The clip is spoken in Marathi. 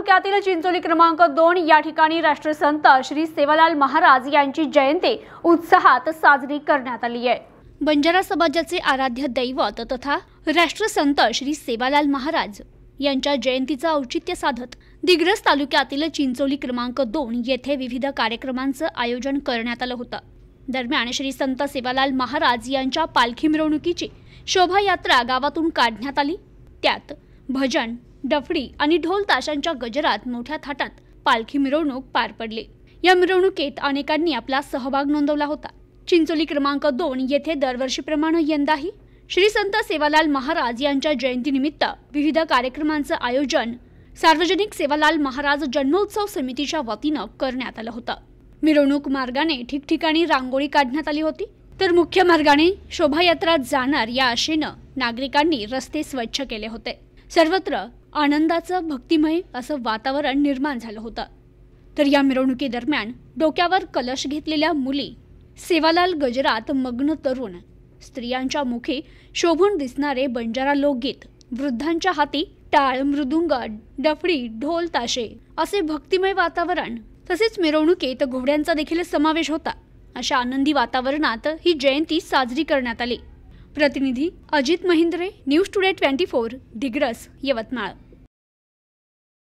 तालुक्यातील चिंचोली क्रमांक दोन या ठिकाणी राष्ट्रसंत श्री सेवालाल महाराज यांची जयंती उत्साहात साजरी करण्यात आली आहे बंजारा समाजाचे आराध्य दैवत तथा राष्ट्रसंत श्री सेवालाल महाराज यांच्या जयंतीचं औचित्य साधत दिग्रस तालुक्यातील चिंचोली क्रमांक दोन येथे विविध कार्यक्रमांचं आयोजन करण्यात आलं होतं दरम्यान श्री संत सेवालाल महाराज यांच्या पालखी मिरवणुकीची शोभायात्रा गावातून काढण्यात आली त्यात भजन डफडी आणि ढोल ताशांच्या गजरात मोठ्या थाटात पालखी मिरवणूक पार पडली या मिरवणुकीत अनेकांनी आपला सहभाग नोंदवला होता चिंचोली क्रमांक दोन येथे दरवर्षीप्रमाणे यंदाही श्री संत सेवालाल महाराज यांच्या जयंतीनिमित्त विविध कार्यक्रमांचं आयोजन सार्वजनिक सेवालाल महाराज जन्मोत्सव समितीच्या वतीनं करण्यात आलं होतं मिरवणूक मार्गाने ठिकठिकाणी रांगोळी काढण्यात आली होती तर मुख्य मार्गाने शोभायात्रा जाणार या आशेनं नागरिकांनी रस्ते स्वच्छ केले होते सर्वत्र आनंदाचं भक्तिमय असं वातावरण निर्माण झालं होतं तर या मिरवणुकीदरम्यान डोक्यावर कलश घेतलेल्या मुली सेवालाल गजरात मग्न तरुण स्त्रियांच्या मुखी शोभून दिसणारे बंजारा लोकगीत वृद्धांच्या हाती टाळ मृदुंग डफडी ढोल ताशे असे भक्तिमय वातावरण तसेच मिरवणुकीत घोड्यांचा देखील समावेश होता अशा आनंदी वातावरणात ही जयंती साजरी करण्यात आली प्रतिनिधी Ajit Mahindre news today twenty four Digras Yavatmal